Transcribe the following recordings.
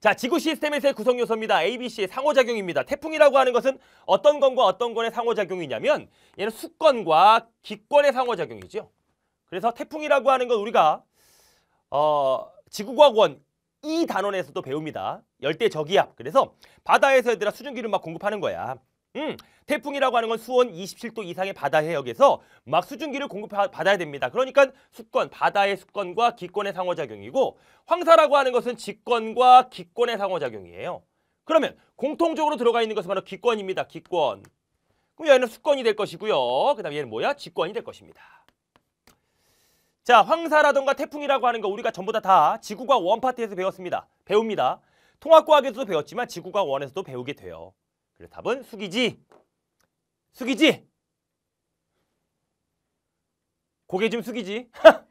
자, 지구 시스템에서의 구성 요소입니다. ABC의 상호작용입니다. 태풍이라고 하는 것은 어떤 건과 어떤 건의 상호작용이냐면 얘는 수권과 기권의 상호작용이죠. 그래서 태풍이라고 하는 건 우리가 어, 지구과학원 이 단원에서도 배웁니다. 열대저기압. 그래서 바다에서 얘들아 수증기를 막 공급하는 거야. 음, 태풍이라고 하는 건 수온 27도 이상의 바다 해역에서 막 수증기를 공급받아야 됩니다. 그러니까 수권, 바다의 수권과 기권의 상호작용이고 황사라고 하는 것은 직권과 기권의 상호작용이에요. 그러면 공통적으로 들어가 있는 것은 바로 기권입니다. 기권. 그럼 얘는 수권이 될 것이고요. 그 다음에 얘는 뭐야? 직권이 될 것입니다. 자, 황사라던가 태풍이라고 하는 거 우리가 전부 다, 다 지구가 원파트에서 배웠습니다. 배웁니다. 통합과학에서도 배웠지만 지구가 원에서도 배우게 돼요. 그래서 답은 숙이지. 숙이지. 고개 좀 숙이지.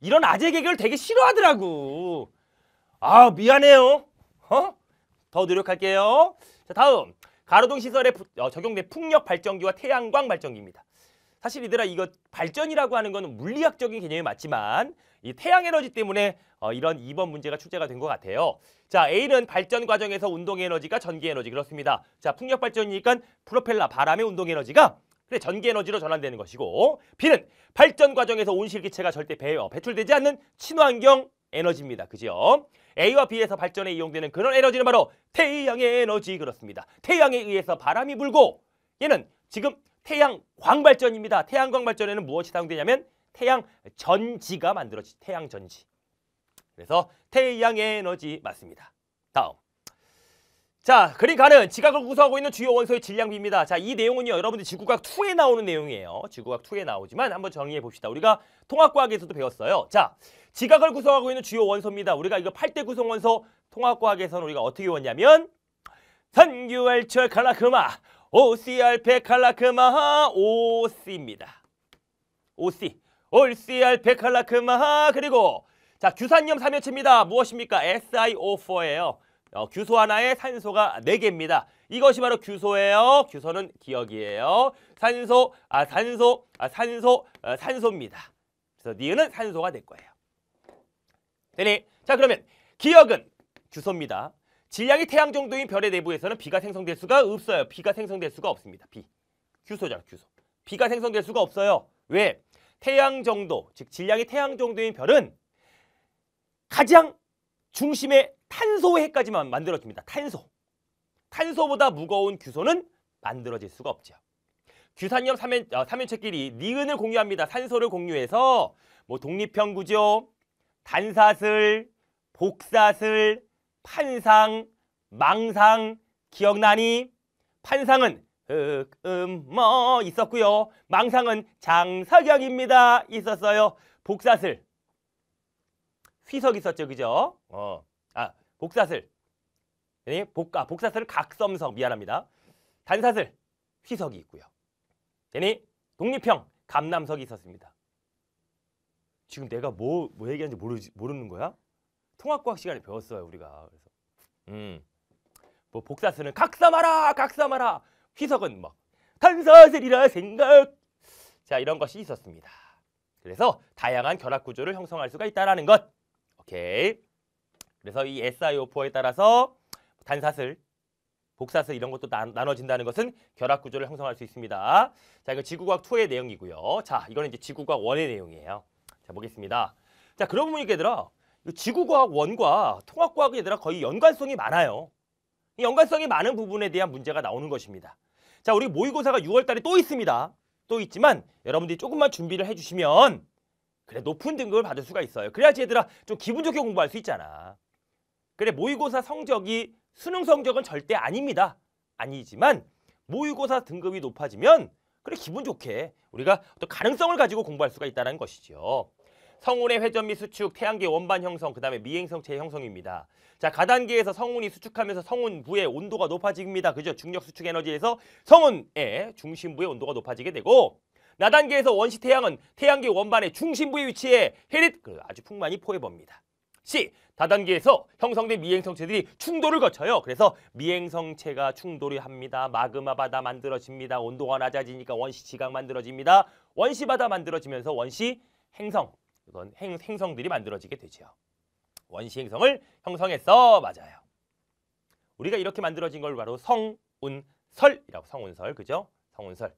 이런 아재 개그를 되게 싫어하더라고. 아 미안해요. 어? 더 노력할게요. 자 다음 가로등 시설에 부, 어, 적용된 풍력 발전기와 태양광 발전기입니다. 사실 이들아 이거 발전이라고 하는 거는 물리학적인 개념이 맞지만 이 태양 에너지 때문에 어, 이런 2번 문제가 출제가 된 것 같아요. 자, A는 발전 과정에서 운동 에너지가 전기 에너지 그렇습니다. 자, 풍력 발전이니까 프로펠러 바람의 운동 에너지가 그래 전기 에너지로 전환되는 것이고 B는 발전 과정에서 온실기체가 절대 배, 어, 배출되지 않는 친환경 에너지입니다. 그죠? A와 B에서 발전에 이용되는 그런 에너지는 바로 태양의 에너지 그렇습니다. 태양에 의해서 바람이 불고 얘는 지금 태양 광발전입니다. 태양 광발전에는 무엇이 사용되냐면 태양 전지가 만들어지 태양 전지. 그래서 태양 에너지 맞습니다. 다음. 자, 그러가는 지각을 구성하고 있는 주요 원소의 질량비입니다. 자, 이 내용은요, 여러분들 지구과학 2에 나오는 내용이에요. 지구과학 2에 나오지만 한번 정리해 봅시다. 우리가 통합과학에서도 배웠어요. 자, 지각을 구성하고 있는 주요 원소입니다. 우리가 이거 8대 구성 원소 통합과학에서는 우리가 어떻게 외웠냐면 선유 알철, 칼라크마, OCR 베칼라크마하 OC입니다. OC. OCR 베칼라크마하 그리고 자 규산염 삼연체입니다. 무엇입니까? SiO4예요. 어, 규소 하나에 산소가 네개입니다 이것이 바로 규소예요. 규소는 기억이에요. 산소, 아 산소, 아 산소, 아, 산소입니다. 그래서 니은은 산소가 될 거예요. 되니? 자 그러면 기억은 규소입니다. 질량이 태양 정도인 별의 내부에서는 비가 생성될 수가 없어요. 비가 생성될 수가 없습니다. 비. 규소잖아, 규소. 비가 생성될 수가 없어요. 왜? 태양 정도, 즉 질량이 태양 정도인 별은 가장 중심의 탄소핵까지만 만들어집니다. 탄소. 탄소보다 무거운 규소는 만들어질 수가 없죠. 규산염 삼연, 어, 삼연체끼리 니은을 공유합니다. 산소를 공유해서 뭐 독립형 구조, 단사슬, 복사슬, 판상, 망상 기억나니? 판상은 음뭐 음, 뭐 있었고요. 망상은 장사경입니다. 있었어요. 복사슬. 휘석 있었죠. 그죠? 어. 아, 복사슬. 네, 복, 아, 복사슬 각섬석 미안합니다. 단사슬 휘석이 있고요. 네, 독립형 감남석이 있었습니다. 지금 내가 뭐, 뭐 얘기하는지 모르, 모르는 거야? 통합과학 시간에 배웠어요 우리가. 그래서 음, 뭐 복사쓰는 각삼하라 각삼하라 희석은 뭐 탄사슬이라 생각. 자 이런 것이 있었습니다. 그래서 다양한 결합 구조를 형성할 수가 있다라는 것. 오케이. 그래서 이 SiO4에 따라서 단사슬, 복사슬 이런 것도 나, 눠진다는 것은 결합 구조를 형성할 수 있습니다. 자, 이건 지구과학 2의 내용이고요. 자, 이거는 이제 지구과학 1의 내용이에요. 자, 보겠습니다. 자, 그러고 보니까 얘들아, 지구과학 원과 통합과학이 얘들아 거의 연관성이 많아요. 연관성이 많은 부분에 대한 문제가 나오는 것입니다. 자, 우리 모의고사가 6월달에 또 있습니다. 또 있지만 여러분들이 조금만 준비를 해주시면 그래 높은 등급을 받을 수가 있어요. 그래야지 얘들아 좀 기분 좋게 공부할 수 있잖아. 그래 모의고사 성적이 수능 성적은 절대 아닙니다. 아니지만 모의고사 등급이 높아지면 그래 기분 좋게 우리가 또 가능성을 가지고 공부할 수가 있다는 것이죠. 성운의 회전미 수축, 태양계 원반 형성, 그 다음에 미행성체 형성입니다. 자, 가단계에서 성운이 수축하면서 성운 부의 온도가 높아집니다. 그죠? 중력 수축 에너지에서 성운의 중심부의 온도가 높아지게 되고 나단계에서 원시 태양은 태양계 원반의 중심부에 위치해 해릿 그 아주 풍만히 포해봅니다. C. 다단계에서 형성된 미행성체들이 충돌을 거쳐요. 그래서 미행성체가 충돌을 합니다. 마그마 바다 만들어집니다. 온도가 낮아지니까 원시 지각 만들어집니다. 원시 바다 만들어지면서 원시 행성 이건 행, 행성들이 만들어지게 되지 원시 행성을 형성했어. 맞아요. 우리가 이렇게 만들어진 걸 바로 성운설이라고 성운설. 그죠? 성운설.